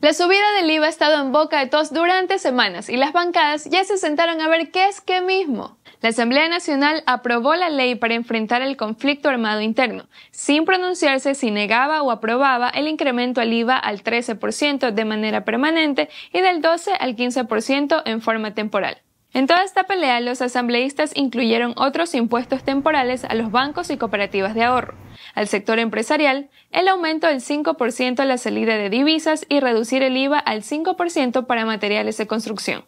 La subida del IVA ha estado en boca de todos durante semanas y las bancadas ya se sentaron a ver qué es qué mismo. La Asamblea Nacional aprobó la ley para enfrentar el conflicto armado interno, sin pronunciarse si negaba o aprobaba el incremento al IVA al 13% de manera permanente y del 12 al 15% en forma temporal. En toda esta pelea, los asambleístas incluyeron otros impuestos temporales a los bancos y cooperativas de ahorro al sector empresarial, el aumento del 5% a la salida de divisas y reducir el IVA al 5% para materiales de construcción.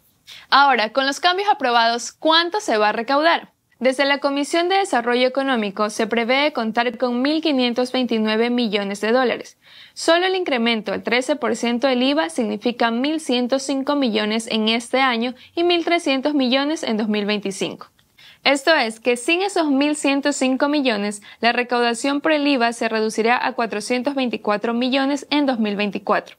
Ahora, con los cambios aprobados, ¿cuánto se va a recaudar? Desde la Comisión de Desarrollo Económico se prevé contar con 1.529 millones de dólares. Solo el incremento del 13% del IVA significa 1.105 millones en este año y 1.300 millones en 2025. Esto es que sin esos 1.105 millones, la recaudación por el IVA se reducirá a 424 millones en 2024.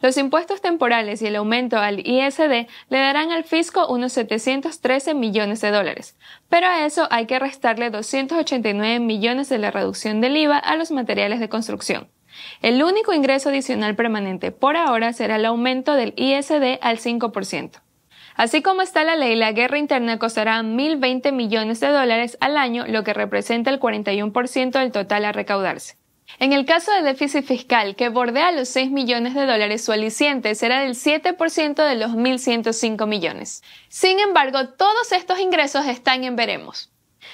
Los impuestos temporales y el aumento al ISD le darán al fisco unos 713 millones de dólares, pero a eso hay que restarle 289 millones de la reducción del IVA a los materiales de construcción. El único ingreso adicional permanente por ahora será el aumento del ISD al 5%. Así como está la ley, la guerra interna costará 1.020 millones de dólares al año, lo que representa el 41% del total a recaudarse. En el caso de déficit fiscal, que bordea los 6 millones de dólares, su aliciente será del 7% de los 1.105 millones. Sin embargo, todos estos ingresos están en veremos.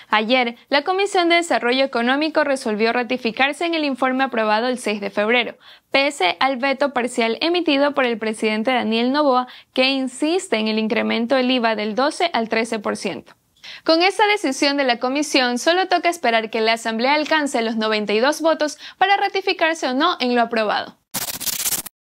Ayer, la Comisión de Desarrollo Económico resolvió ratificarse en el informe aprobado el 6 de febrero, pese al veto parcial emitido por el presidente Daniel Novoa, que insiste en el incremento del IVA del 12 al 13%. Con esta decisión de la Comisión, solo toca esperar que la Asamblea alcance los 92 votos para ratificarse o no en lo aprobado.